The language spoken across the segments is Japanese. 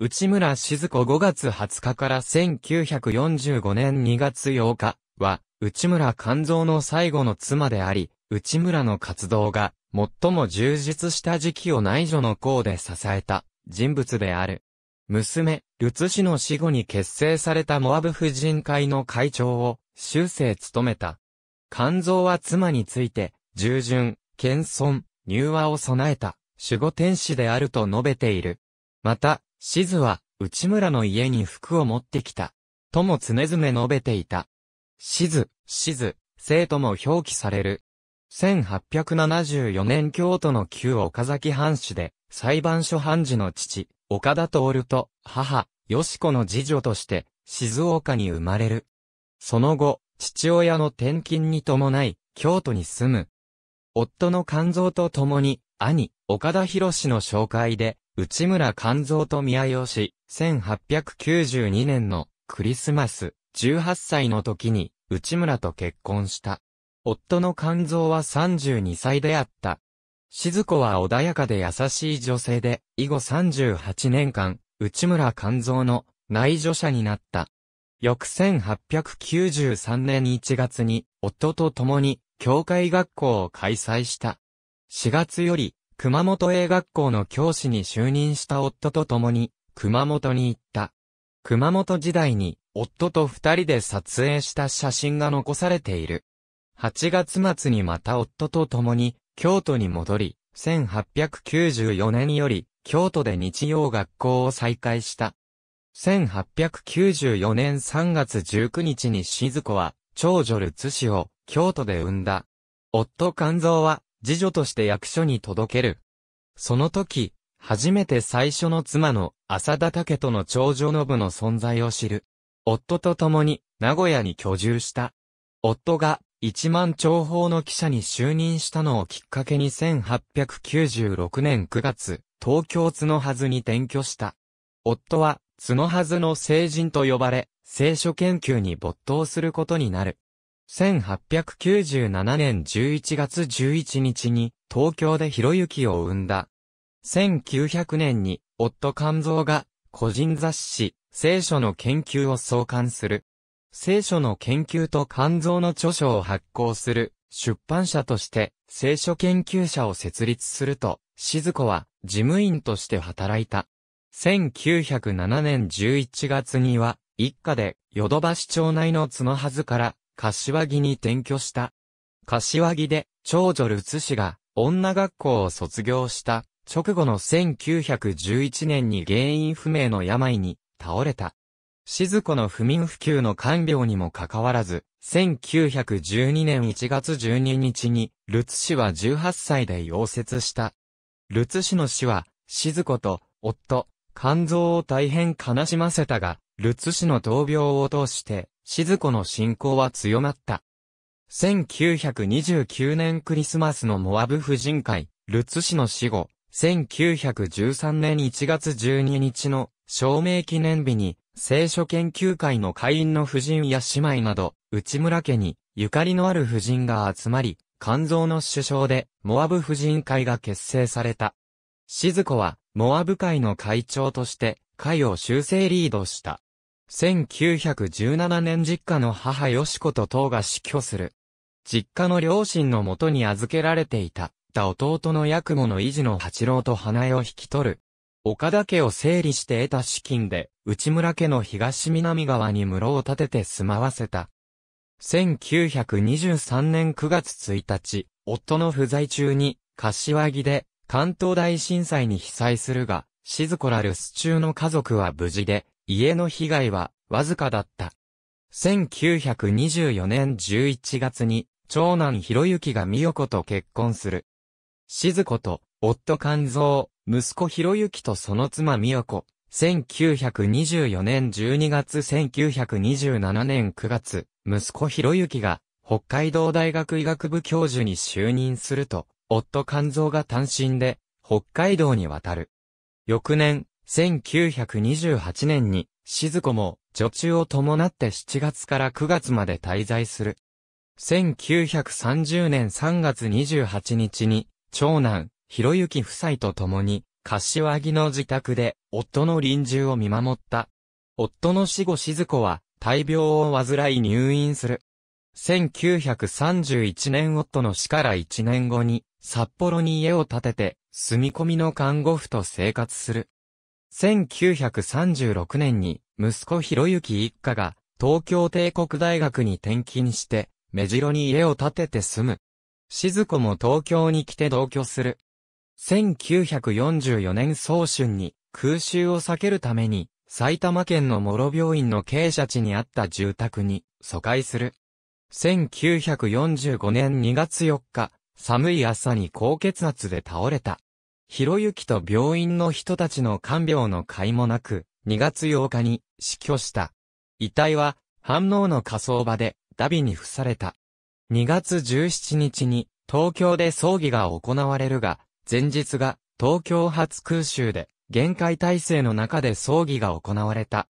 内村静子5月20日から1945年2月8日は、内村勘蔵の最後の妻であり、内村の活動が、最も充実した時期を内助の功で支えた人物である。娘、ルツ氏の死後に結成されたモアブ婦人会の会長を修正務めた。肝臓は妻について、従順、謙遜、入和を備えた、守護天使であると述べている。また、シズは、内村の家に服を持ってきた。とも常々述べていた。シズ、シズ、生徒も表記される。1874年京都の旧岡崎藩士で、裁判所判事の父、岡田徹と、母、吉子の次女として、静岡に生まれる。その後、父親の転勤に伴い、京都に住む。夫の肝臓と共に、兄、岡田博の紹介で、内村勘蔵と宮吉、1892年のクリスマス、18歳の時に内村と結婚した。夫の勘蔵は32歳であった。静子は穏やかで優しい女性で、以後38年間、内村勘蔵の内助者になった。翌1893年1月に、夫と共に、教会学校を開催した。4月より、熊本英学校の教師に就任した夫と共に、熊本に行った。熊本時代に、夫と二人で撮影した写真が残されている。8月末にまた夫と共に、京都に戻り、1894年より、京都で日曜学校を再開した。1894年3月19日に静子は、長女ルツ氏を、京都で産んだ。夫肝臓は、次女として役所に届ける。その時、初めて最初の妻の浅田武との長女信の存在を知る。夫と共に名古屋に居住した。夫が一万長方の記者に就任したのをきっかけに1896年9月、東京角筈に転居した。夫は角筈の聖人と呼ばれ、聖書研究に没頭することになる。1897年11月11日に東京で広行を生んだ。1900年に夫肝臓が個人雑誌聖書の研究を創刊する。聖書の研究と肝臓の著書を発行する出版社として聖書研究者を設立すると、静子は事務員として働いた。1907年11月には一家でヨドバシ町内の角はずから柏木に転居した。柏木で、長女ルツ氏が、女学校を卒業した、直後の1911年に原因不明の病に、倒れた。静子の不眠不休の看病にもかかわらず、1912年1月12日に、ルツ氏は18歳で溶接した。ルツ氏の死は、静子と、夫、肝臓を大変悲しませたが、ルツ氏の闘病を通して、静子の信仰は強まった。1929年クリスマスのモアブ婦人会、ルツ氏の死後、1913年1月12日の証明記念日に、聖書研究会の会員の婦人や姉妹など、内村家に、ゆかりのある婦人が集まり、肝臓の首相で、モアブ婦人会が結成された。静子は、モアブ会の会長として、会を修正リードした。1917年実家の母し子と党が死去する。実家の両親のもとに預けられていた、た弟の八雲の維持の八郎と花江を引き取る。岡田家を整理して得た資金で、内村家の東南側に室を建てて住まわせた。1923年9月1日、夫の不在中に、柏木で、関東大震災に被災するが、静子ら留守中の家族は無事で、家の被害はわずかだった。1924年11月に、長男博之が美代子と結婚する。静子と、夫肝臓、息子博之とその妻美代子。1924年12月1927年9月、息子博之が、北海道大学医学部教授に就任すると、夫肝臓が単身で、北海道に渡る。翌年、1928年に、静子も、女中を伴って7月から9月まで滞在する。1930年3月28日に、長男、博之夫妻と共に、柏木の自宅で、夫の臨終を見守った。夫の死後静子は、大病を患い入院する。1931年夫の死から1年後に、札幌に家を建てて、住み込みの看護婦と生活する。1936年に息子博之一家が東京帝国大学に転勤して目白に家を建てて住む。静子も東京に来て同居する。1944年早春に空襲を避けるために埼玉県の諸病院の傾斜地にあった住宅に疎開する。1945年2月4日、寒い朝に高血圧で倒れた。ひろゆきと病院の人たちの看病の甲斐もなく、2月8日に死去した。遺体は、反応の火葬場で、ダビに付された。2月17日に、東京で葬儀が行われるが、前日が、東京発空襲で、限界体制の中で葬儀が行われた。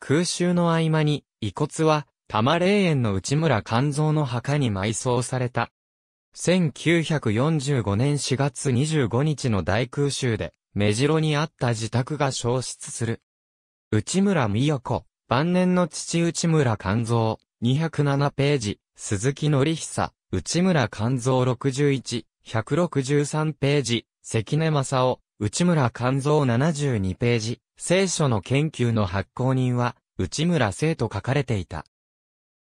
空襲の合間に、遺骨は、多摩霊園の内村勘蔵の墓に埋葬された。1945年4月25日の大空襲で、目白にあった自宅が消失する。内村美代子、晩年の父内村勘蔵、207ページ、鈴木則久、内村勘蔵61、163ページ、関根正夫、内村勘蔵72ページ、聖書の研究の発行人は、内村生と書かれていた。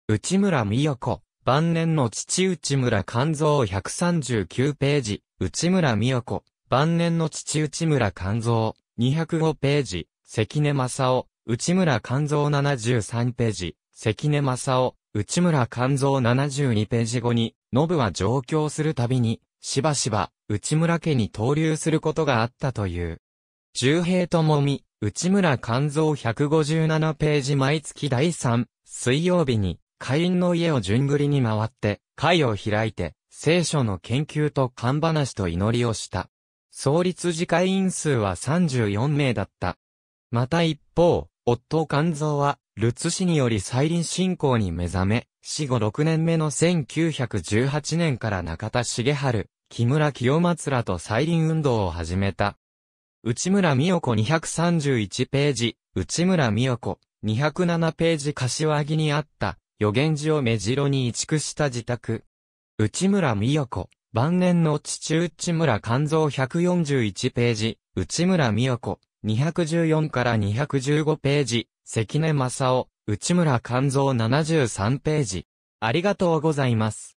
内村美代子、晩年の父内村勘蔵139ページ、内村美代子、晩年の父内村勘蔵205ページ、関根正夫、内村勘蔵73ページ、関根正夫、内村勘蔵72ページ後に、ノブは上京するたびに、しばしば、内村家に登留することがあったという。十平ともみ、内村勘蔵157ページ毎月第3、水曜日に、会員の家を順繰りに回って、会を開いて、聖書の研究と看話と祈りをした。創立時会員数は34名だった。また一方、夫肝臓は、ルツ氏により再臨信仰に目覚め、死後6年目の1918年から中田重春、木村清松らと再臨運動を始めた。内村美代子231ページ、内村美代子207ページ柏木にあった、予言寺を目白に移築した自宅。内村美代子、晩年の父内村肝臓141ページ、内村美代子、214から215ページ、関根正夫、内村肝臓73ページ。ありがとうございます。